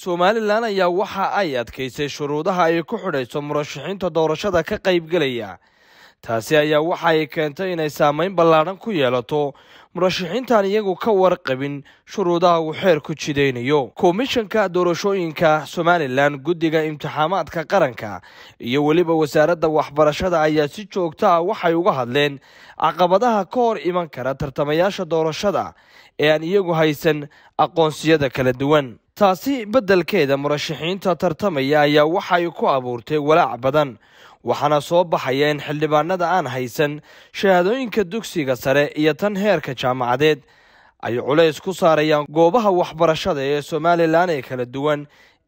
somalilan ayaa waxa ay adkaysay shuruudaha ay ku xidhayso murashaxiinta doorashada ka qaybgelaya taasi ayaa waxa ay keentay inay saameyn ballaadhan ku yeelato murashaxiintaan iyagu ka warqabin shuruudaha uu xeer ku jidaynayo komishanka doorashooyinka somalilan guddiga imtixaamaadka qaranka iyo weliba wasaaradda waxbarashada ayaa si joogta ah waxay uga hadleen caqabadaha ka hor iman kara tartamayaasha doorashada ee aan iyagu haysan aqoonsiyada kala duwan taasi beddelkeeda murashaxiinta tartamaya ayaa waxa ay ku abuurtay walaac badan waxaana soo baxaya in xildhibaanada aan haysan shahaadooyinka dugsiga sare iyo tan heerka jaamacadeed ay culays ku saarayaan goobaha waxbarashada ee somalilan ee kala duwan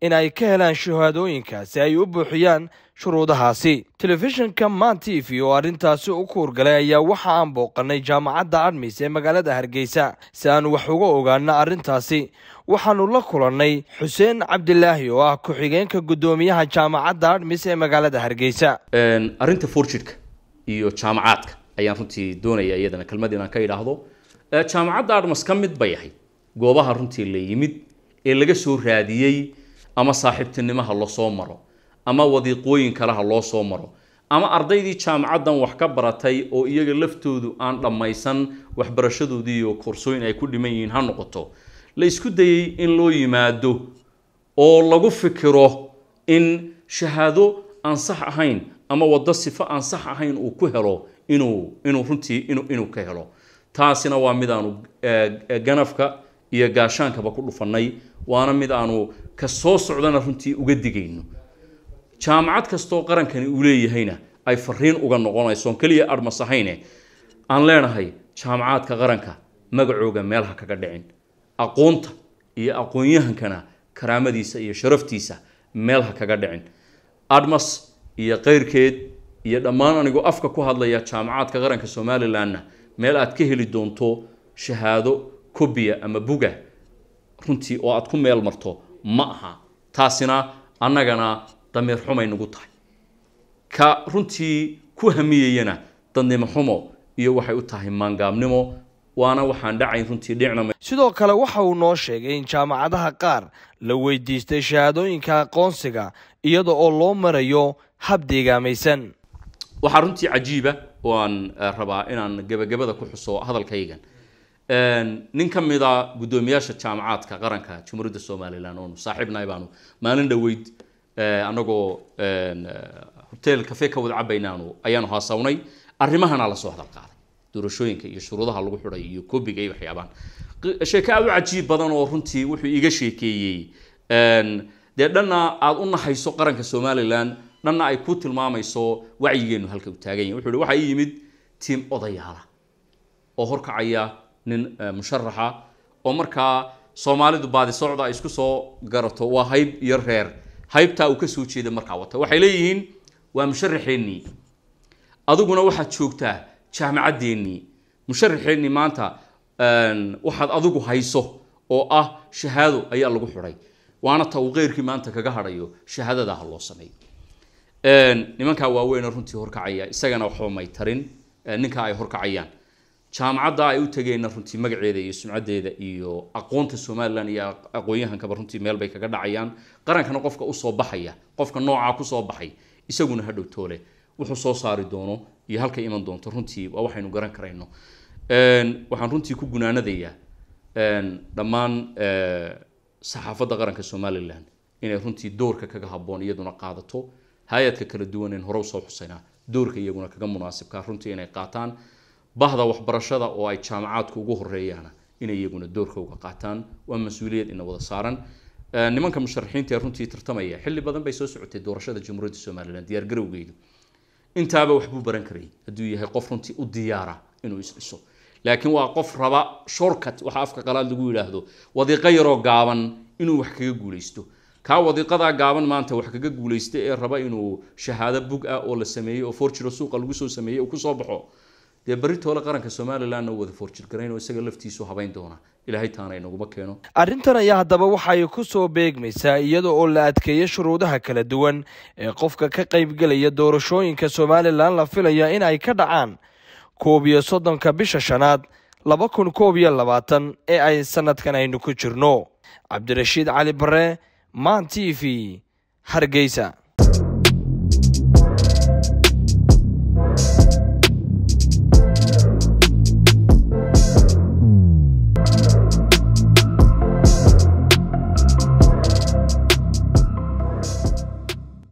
inay ka helaan shahaadooyinkaasi ay u buuxiyaan shuruudahaasi telefishinka man t v oo arrintaasi u kuurgalay ayaa waxa aan booqanay jaamacadda cadmis ee magaalada hargeysa si aan wax uga ogaano arrintaasi waxaannu la kulannay xuseen cabdilaahi oo ah ku-xigeenka guddoomiyaha jaamacadda cadmis ee magaalada hargeysa arrinta forjirka iyo jaamacaadka ayaan runtii doonaya iyadana kelmad inaan ka idhaahdo jaamacadda admas ka mid bay ahayd goobaha runtii la yimid ee laga soo raadiyey ama saaxiibtinimaha lasoo maro ama wadiiqooyin kaleha loo soo maro ama ardaydii jaamacaddan wax ka baratay oo iyaga laftoodu aan dhammaysan waxbarashadoodii iyo koorsooyin ay ku dhiman yihiin ha noqoto la isku dayey in loo yimaado oo lagu fikiro in shahaado aan sax ahayn ama waddo sifo aan sax ahayn uu ku helo inuu inuu runtii inuu ka helo taasina waa midaanu eh, eh, ganafka iyo gaashaankaba ku dhufanay waana mid aanu kasoo socdana runtii uga digayno jaamacad kastoo qarankani uu leeyahayna ay fariin uga noqonaysoon keliya adhmas ahayne aan leenahay jaamacaadka qaranka magacooga meel ha kaga dhicin aqoonta iyo aqoonyahankana karaamadiisa iyo sharaftiisa meel ha kaga dhicin admas iyo keyrkeed iyo dhammaan anigoo afka ku hadlaya jaamacaadka qaranka somalilanna meel aad ka heli doonto shahaado cobiya ama buga runtii oo aad ku meel marto ma aha taasina annagana damiir xumay nagu tahay ka runtii ku hamiyeyana dadnimo xumo iyo waxay u tahay maangaabnimo waana waxaan dhacayn runtii dhinama sidoo kale waxa uu noo sheegay in jaamacadaha qaar la weydiistay shahaadooyinka aqoonsiga iyada oo loo marayo hab deegaamaysan waxaa runtii cajiiba oo aan eh, rabaa inaan gebagabada ku xuso hadalkaygan nin ka mida guddoomiyaasha jaamacaadka qaranka jumhuuriyadda somalilan oonu saaxiibnahay baanu maalin dhaweyd eh, anagoo hubteel eh, kafe ka wada cabaynaanu ayaanu haasawnay arrimahana la soo hadal qaaday doorashooyinka iyo shuruudaha lagu xidhay iyo koobiga iyo waxyaabaan sheeke aad u cajiib badan oo runtii wuxuu iiga sheekeeyey dee dhanna aada u naxayso qaranka somalilan dhanna ay ku tilmaamayso wacyigeennu halka u taagan yahin wuxu uhi waxaa ii yimid tiim odayaala oo horkacaya nin eh, musharaxa oo markaa soomaalidu baadi socda isku soo garato waa hayb iyo reer haybtaa uu kasoo jeeda markaa wata waxay leeyihiin waa musharaxeennii adiguna waxaad joogtaa jaamacaddeenii musharaxeennii maanta waxaad adigu hayso oo ah shahaado ayaa lagu xidhay waana ta uu keyrkii maanta kaga hadhayo shahaadada ha loo sameeyo nimankaa waaweyn runtii horkacaya isagana waxba may ninka ay horkacayaan jaamacadda ay u tegeyna runtii magaceeda iyo sumcadeeda iyo aqoonta somalilan iyo aqoonyahankaba runtii meel bay kaga dhacayaan qarankana qofka usoo baxaya qofka noocaa kusoo baxay isaguna hadhow toole wuxuu soo saari doono iyo halka iman doonto runtii waa waxaynu garan karayno waxaan runtii ku gunaanadayaa dhammaan eh, saxaafadda qaranka somalilan inay runtii doorka kaga haboon iyaduna qaadato hay-adka kala duwan en hore usoo xusaynaa doorka iyaguna kaga munaasibkaa runtii inay qaataan bahda waxbarashada oo ay jaamacaadku ugu horeeyaana inay iyaguna doorka uga qaataan waa mas-uuliyad ina wada saaran nimanka musharaxiinta ee runtii tartamaya xili badan bay soo socotay doorashada jamhuuriyadda somalilan diyaar garowgeedu intaaba waxbuu baran karay hadduu yahay qof runtii u diyaara inuu isdhiso laakiin waa qof raba shorkat waxa afka qalaad lagu yidhaahdo wadiiqo yaroo gaaban inuu wax kaga guulaysto kaa wadiiqadaa gaaban maanta wax kaga guulaysta ee raba inuu shahaado bug ah oo la sameeyey oo forjiro suuqa lagu soo sameeyey kusoo baxo dee baritoole qaranka somalilanna wada foorjirgarayn oo isaga laftiisu habayn doona ilaahay taana inaguma keeno arrintan ayaa haddaba waxay ku soo beegmaysaa iyada oo la adkeeyo shuruudaha kala duwan ee qofka ka qaybgelaya doorashooyinka somalilan la filaya in ay ka dhacaan koob iyo soddonka bisha shanaad laba kun koob iyo labaatan ee ay sannadkan aynu ku jirno cabdirashiid cali bare maan t v hargeysa